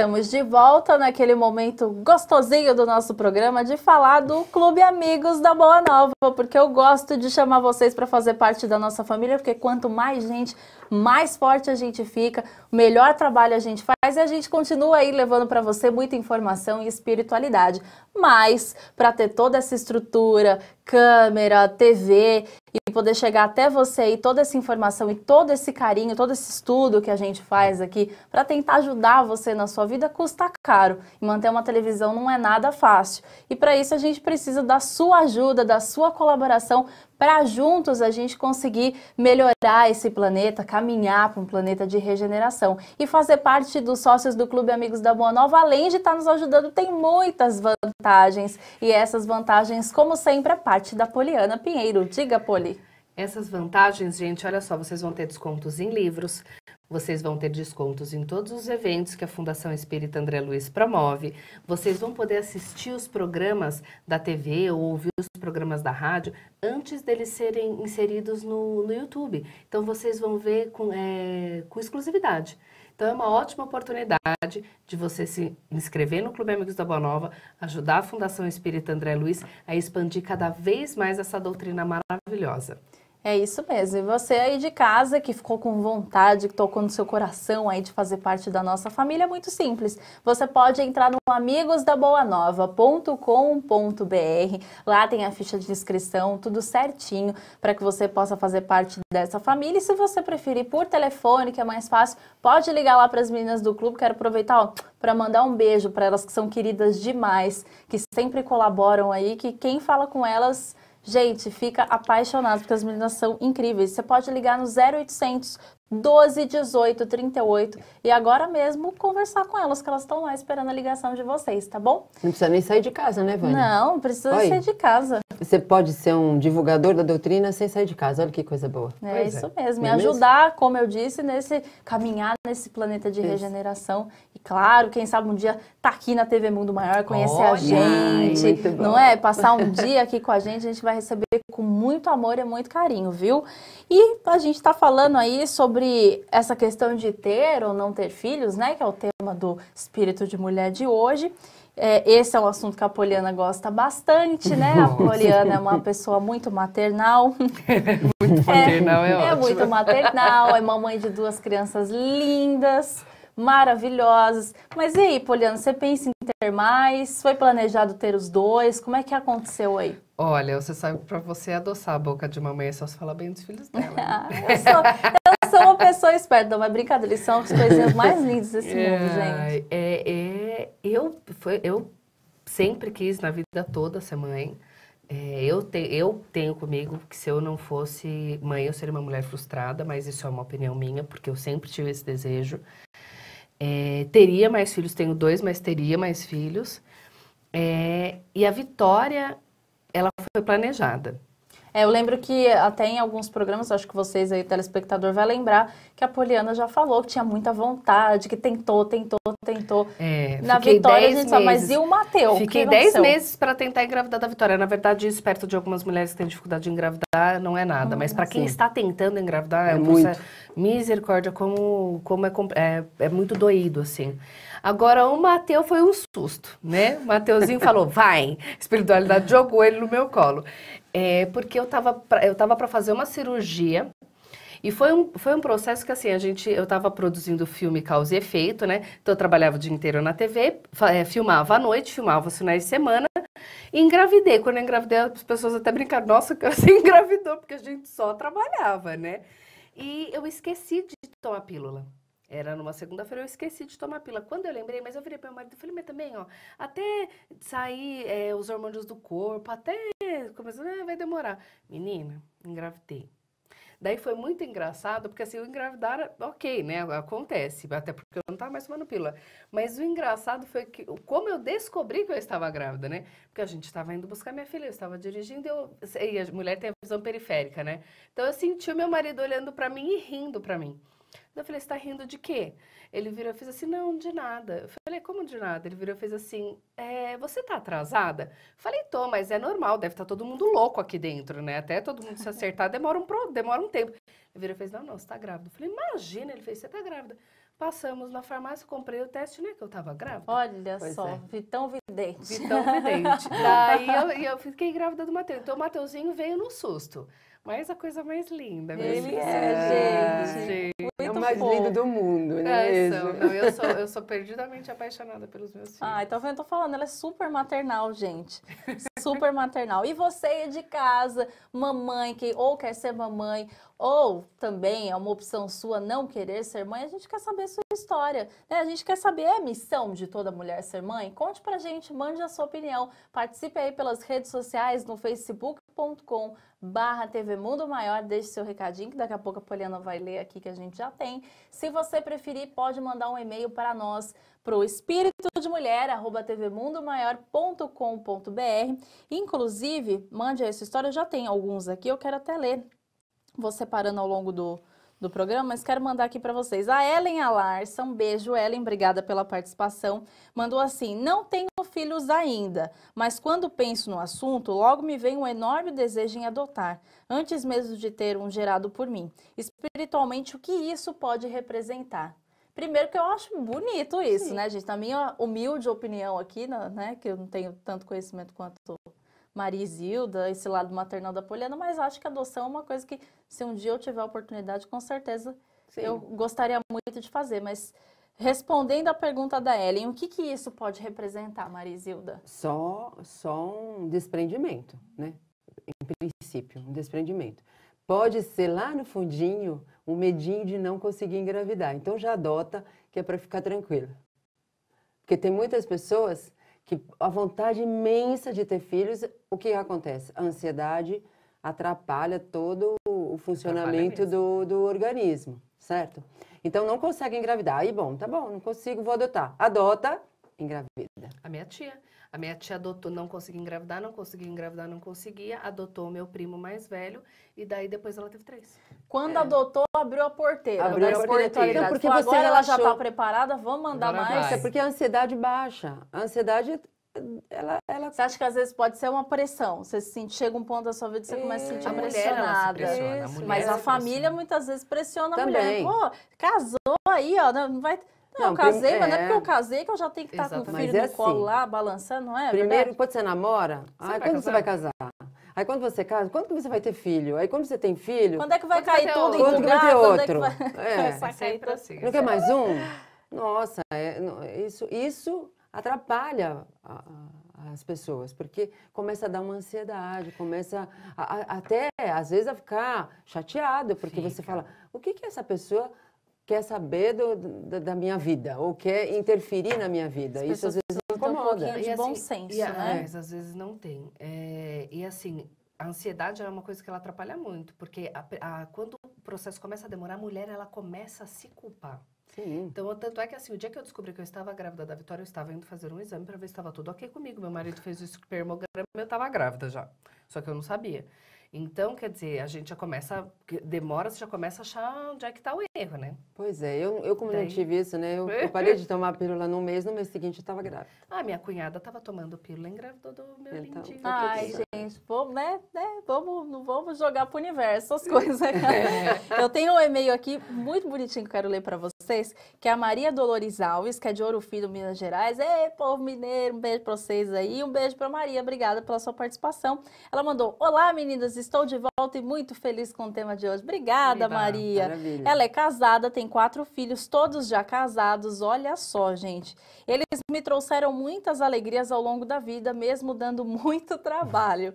Estamos de volta naquele momento gostosinho do nosso programa de falar do Clube Amigos da Boa Nova, porque eu gosto de chamar vocês para fazer parte da nossa família, porque quanto mais gente, mais forte a gente fica, melhor trabalho a gente faz e a gente continua aí levando para você muita informação e espiritualidade. Mas para ter toda essa estrutura, câmera, TV e poder chegar até você e toda essa informação e todo esse carinho, todo esse estudo que a gente faz aqui para tentar ajudar você na sua vida custa caro. E manter uma televisão não é nada fácil. E para isso a gente precisa da sua ajuda, da sua colaboração para juntos a gente conseguir melhorar esse planeta, caminhar para um planeta de regeneração e fazer parte dos sócios do Clube Amigos da Boa Nova, além de estar tá nos ajudando, tem muitas vantagens e essas vantagens, como sempre, é parte da Poliana Pinheiro. Diga, Poliana controle. Essas vantagens, gente, olha só, vocês vão ter descontos em livros, vocês vão ter descontos em todos os eventos que a Fundação Espírita André Luiz promove. Vocês vão poder assistir os programas da TV ou ouvir os programas da rádio antes deles serem inseridos no, no YouTube. Então, vocês vão ver com, é, com exclusividade. Então, é uma ótima oportunidade de você se inscrever no Clube Amigos da Boa Nova, ajudar a Fundação Espírita André Luiz a expandir cada vez mais essa doutrina maravilhosa. É isso mesmo. E você aí de casa que ficou com vontade, que tocou no seu coração aí de fazer parte da nossa família, é muito simples. Você pode entrar no amigosdaboanova.com.br. Lá tem a ficha de inscrição, tudo certinho para que você possa fazer parte dessa família. E se você preferir por telefone, que é mais fácil, pode ligar lá para as meninas do clube. Quero aproveitar para mandar um beijo para elas que são queridas demais, que sempre colaboram aí, que quem fala com elas Gente, fica apaixonado, porque as meninas são incríveis. Você pode ligar no 0800 12 18 38 e agora mesmo conversar com elas, que elas estão lá esperando a ligação de vocês, tá bom? Não precisa nem sair de casa, né, Vânia? Não, precisa Oi. sair de casa. Você pode ser um divulgador da doutrina sem sair de casa, olha que coisa boa. É pois é. isso é. mesmo, me é ajudar, mesmo? como eu disse, nesse caminhar nesse planeta de isso. regeneração. E claro, quem sabe um dia tá aqui na TV Mundo Maior, conhecer olha, a gente, ai, não é? Passar um dia aqui com a gente, a gente vai receber com muito amor e muito carinho, viu? E a gente tá falando aí sobre sobre essa questão de ter ou não ter filhos, né? Que é o tema do Espírito de Mulher de hoje. É, esse é um assunto que a Poliana gosta bastante, né? A Poliana é uma pessoa muito maternal. muito é, maternal, é, é, é muito maternal, é mamãe de duas crianças lindas, maravilhosas. Mas e aí, Poliana, você pensa em ter mais? Foi planejado ter os dois? Como é que aconteceu aí? Olha, você sabe para você adoçar a boca de mamãe é só se falar bem dos filhos dela. Né? Ah, eu, sou, são uma pessoa esperta, mas brincadeira, eles são as coisinhas mais lindas desse é, mundo, gente. É, é, eu, foi, eu sempre quis na vida toda ser mãe. É, eu, te, eu tenho comigo que se eu não fosse mãe, eu seria uma mulher frustrada, mas isso é uma opinião minha, porque eu sempre tive esse desejo. É, teria mais filhos, tenho dois, mas teria mais filhos. É, e a Vitória, ela foi planejada. É, eu lembro que até em alguns programas, acho que vocês aí, telespectador, vai lembrar que a Poliana já falou que tinha muita vontade, que tentou, tentou, tentou. É, Na Vitória, a gente fala, mas e o Mateus? Fiquei 10 meses para tentar engravidar da Vitória. Na verdade, isso perto de algumas mulheres que têm dificuldade de engravidar não é nada. Hum, mas para ah, quem está tentando engravidar, é, é muito. misericórdia, como, como é, é, é muito doído, assim. Agora, o Mateus foi um susto, né? O Mateuzinho falou, vai! Espiritualidade jogou ele no meu colo. É, porque eu estava pra, eu tava para fazer uma cirurgia e foi um, foi um processo que, assim, a gente, eu estava produzindo filme Causa e Efeito, né? Então, eu trabalhava o dia inteiro na TV, é, filmava à noite, filmava os finais de semana e engravidei. Quando eu engravidei, as pessoas até brincaram, nossa, você engravidou, porque a gente só trabalhava, né? E eu esqueci de tomar pílula. Era numa segunda-feira, eu esqueci de tomar pílula. Quando eu lembrei, mas eu virei para meu marido e falei, mas também, ó, até sair é, os hormônios do corpo, até começou, ah, né, vai demorar. Menina, engravidei. Daí foi muito engraçado, porque assim, o engravidar, ok, né? Acontece, até porque eu não estava mais tomando pílula. Mas o engraçado foi que, como eu descobri que eu estava grávida, né? Porque a gente estava indo buscar minha filha, eu estava dirigindo eu, e a mulher tem a visão periférica, né? Então eu senti o meu marido olhando para mim e rindo para mim. Eu falei, você tá rindo de quê? Ele virou e fez assim, não, de nada. Eu falei, como de nada? Ele virou e fez assim, é, você tá atrasada? Eu falei, tô, mas é normal, deve estar tá todo mundo louco aqui dentro, né? Até todo mundo se acertar demora um, pro, demora um tempo. Ele virou e fez, não, não, você tá grávida. Eu falei, imagina, ele fez, você tá grávida. Passamos na farmácia, comprei o teste, né? Que eu tava grávida. Olha pois só, é. Vitão Vidente. Vitão Vidente. Daí eu, eu fiquei grávida do Matheus. Então o Mateuzinho veio no susto. Mas é a coisa mais linda mesmo. Ele é, assim, gente. É, gente. Muito é o mais fofo. lindo do mundo, né? É, eu, sou, eu sou perdidamente apaixonada pelos meus filhos. Ah, então eu tô falando, ela é super maternal, gente. Super maternal. E você é de casa, mamãe, que ou quer ser mamãe, ou também é uma opção sua não querer ser mãe, a gente quer saber a sua história. Né? A gente quer saber a missão de toda mulher ser mãe. Conte pra gente, mande a sua opinião. Participe aí pelas redes sociais, no Facebook youtube.com barra TV Mundo Maior. Deixe seu recadinho que daqui a pouco a Poliana vai ler aqui que a gente já tem. Se você preferir, pode mandar um e-mail para nós para o espírito de mulher arroba tvmundomaior.com.br. Inclusive, mande essa história, já tem alguns aqui, eu quero até ler. Vou separando ao longo do, do programa, mas quero mandar aqui para vocês. A Ellen Alarça, um beijo, Ellen, obrigada pela participação. Mandou assim: Não tenho filhos ainda, mas quando penso no assunto, logo me vem um enorme desejo em adotar, antes mesmo de ter um gerado por mim. Espiritualmente, o que isso pode representar? Primeiro que eu acho bonito isso, Sim. né, gente? Na minha humilde opinião aqui, né, que eu não tenho tanto conhecimento quanto Maria esse lado maternal da Poliana, mas acho que a adoção é uma coisa que, se um dia eu tiver a oportunidade, com certeza Sim. eu gostaria muito de fazer. Mas respondendo à pergunta da Ellen, o que, que isso pode representar, Maria Só, só um desprendimento, né? Em princípio, um desprendimento. Pode ser lá no fundinho um medinho de não conseguir engravidar. Então já adota que é para ficar tranquila. Porque tem muitas pessoas que a vontade imensa de ter filhos, o que acontece? A ansiedade atrapalha todo o funcionamento do, do organismo, certo? Então não consegue engravidar. Aí, bom, tá bom, não consigo, vou adotar. Adota, engravida? A minha tia. A minha tia adotou, não conseguia engravidar, não conseguia engravidar, não conseguia, adotou o meu primo mais velho e daí depois ela teve três. Quando é. adotou, abriu a porteira. Abriu a porteira. Então, porque você agora ela já está preparada, vamos mandar agora mais. É porque a ansiedade baixa. A ansiedade ela, ela... Você acha que às vezes pode ser uma pressão? Você se sente, chega um ponto da sua vida e você começa a se sentir é. a pressionada. Mulher, se pressiona, a mas a família pressiona. muitas vezes pressiona Também. a mulher. Pô, casou aí, ó, não vai. Não, não eu casei, mas não é porque é. eu casei que eu já tenho que tá estar com o filho é no assim, colo lá, balançando, não é? Primeiro, verdade? quando você namora, você aí quando casar? você vai casar? Aí quando você casa, quando que você vai ter filho? Aí quando você tem filho... Quando é que vai cair tudo em Quando que vai ter outro? É. é. cair si. Não quer mais um? Nossa, é, isso, isso atrapalha a, a, as pessoas, porque começa a dar uma ansiedade, começa a, até, às vezes, a ficar chateado, porque Fica. você fala, o que que essa pessoa quer saber do, da, da, minha vida ou quer interferir na minha vida. As Isso às vezes incomoda. Um de e, assim, bom senso, e, né? É, mas às vezes não tem. É, e assim, a ansiedade é uma coisa que ela atrapalha muito, porque a, a, quando o processo começa a demorar, a mulher ela começa a se culpar. Sim. Então, tanto é que assim, o dia que eu descobri que eu estava grávida da Vitória, eu estava indo fazer um exame para ver se estava tudo ok comigo. Meu marido fez o espermograma e eu estava grávida já. Só que eu não sabia. Então, quer dizer, a gente já começa, demora, você já começa a achar onde é que está o erro, né? Pois é, eu, eu como Daí... não tive isso, né? Eu, eu parei de tomar pílula no mês, no mês seguinte eu estava grávida. Ah, minha cunhada estava tomando pílula, engravidou do meu então, lindinho. Ai, gente, vamos, né, né? Vamos, não vamos jogar pro universo as coisas. Né? É. eu tenho um e-mail aqui muito bonitinho que eu quero ler para vocês, que é a Maria Dolores Alves, que é de Ouro Fino, Minas Gerais. Ei, povo mineiro, um beijo para vocês aí, um beijo para Maria, obrigada pela sua participação. Ela mandou: "Olá, meninas Estou de volta e muito feliz com o tema de hoje. Obrigada, Eba, Maria. Maravilha. Ela é casada, tem quatro filhos, todos já casados. Olha só, gente. Eles me trouxeram muitas alegrias ao longo da vida, mesmo dando muito trabalho.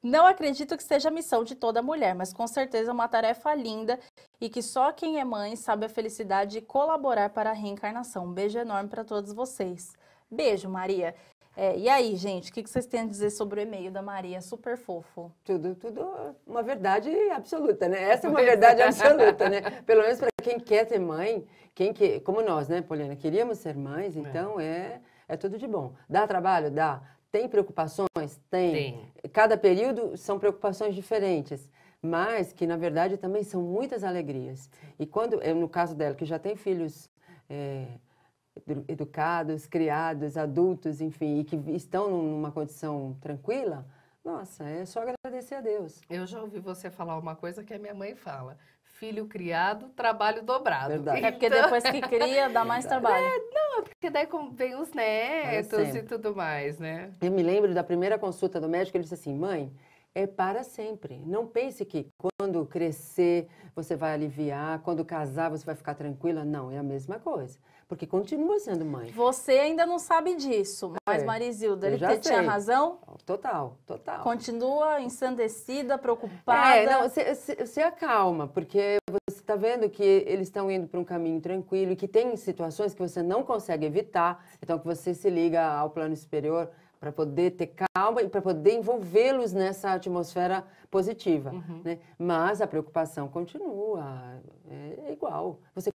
Não acredito que seja a missão de toda mulher, mas com certeza é uma tarefa linda e que só quem é mãe sabe a felicidade de colaborar para a reencarnação. Um beijo enorme para todos vocês. Beijo, Maria. É, e aí, gente, o que, que vocês têm a dizer sobre o e-mail da Maria? Super fofo. Tudo, tudo uma verdade absoluta, né? Essa é uma é. verdade absoluta, né? Pelo menos para quem quer ser mãe, quem que, como nós, né, Poliana, queríamos ser mães, é. então é, é, é tudo de bom. Dá trabalho? Dá. Tem preocupações? Tem. Tem. Cada período são preocupações diferentes mas que na verdade também são muitas alegrias. E quando, é, no caso dela, que já tem filhos é, educados, criados, adultos, enfim, e que estão numa condição tranquila, nossa, é só agradecer a Deus. Eu já ouvi você falar uma coisa que a minha mãe fala. Filho criado, trabalho dobrado. Verdade. Então... É porque então depois que cria, dá mais trabalho. É, não, porque daí vem os netos e tudo mais, né? Eu me lembro da primeira consulta do médico, ele disse assim, mãe, é para sempre. Não pense que quando crescer você vai aliviar, quando casar você vai ficar tranquila. Não, é a mesma coisa. Porque continua sendo mãe. Você ainda não sabe disso, é, mas é, Marizilda, ele te tinha razão? Total, total. Continua ensandecida, preocupada? É, não, você acalma, porque você está vendo que eles estão indo para um caminho tranquilo e que tem situações que você não consegue evitar, então que você se liga ao plano superior para poder ter calma e para poder envolvê-los nessa atmosfera positiva. Uhum. Né? Mas a preocupação continua, é igual. Você,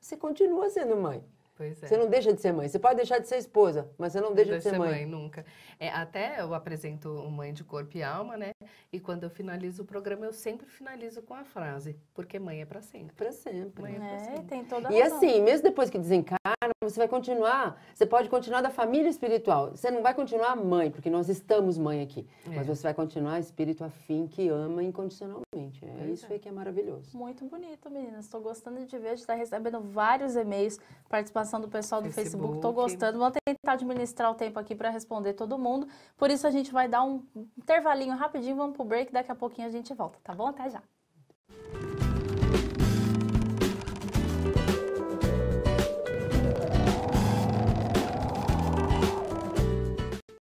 você continua sendo mãe. É. Você não deixa de ser mãe. Você pode deixar de ser esposa, mas você não, não deixa, de ser, mãe. mãe nunca. É, até eu apresento o Mãe de Corpo e Alma, né? E quando eu finalizo o programa, eu sempre finalizo com a frase, porque mãe é para sempre. para sempre. Mãe é, né? é pra sempre. Tem toda e assim, mesmo depois que desencarna, você vai continuar, você pode continuar da família espiritual. Você não vai continuar mãe, porque nós estamos mãe aqui. É. Mas você vai continuar espírito afim que ama incondicionalmente. É, isso é. aí que é maravilhoso. Muito bonito, meninas. Estou gostando de ver, está recebendo vários e-mails, participação do pessoal do Facebook. Estou gostando. Vou tentar administrar o tempo aqui para responder todo mundo. Por isso a gente vai dar um intervalinho rapidinho vamos pro break, daqui a pouquinho a gente volta, tá bom? Até já!